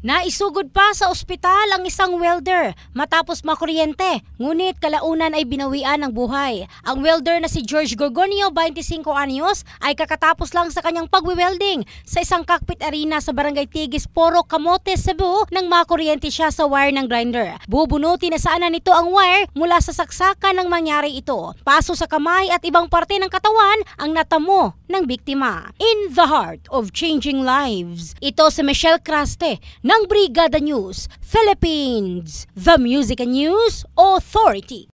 Naisugod pa sa ospital ang isang welder matapos makuryente, ngunit kalaunan ay binawian ng buhay. Ang welder na si George Gorgonio, 25 anyos, ay kakatapos lang sa kanyang pagwi-welding sa isang cockpit arena sa barangay Tigis, Poro, Camote, Cebu nang makuryente siya sa wire ng grinder. Bubunuti na sana nito ang wire mula sa saksakan ng mangyari ito. Paso sa kamay at ibang parte ng katawan ang natamo ng biktima. In the heart of changing lives, ito si Michelle Craste ng Brigada News, Philippines, The Music and News Authority.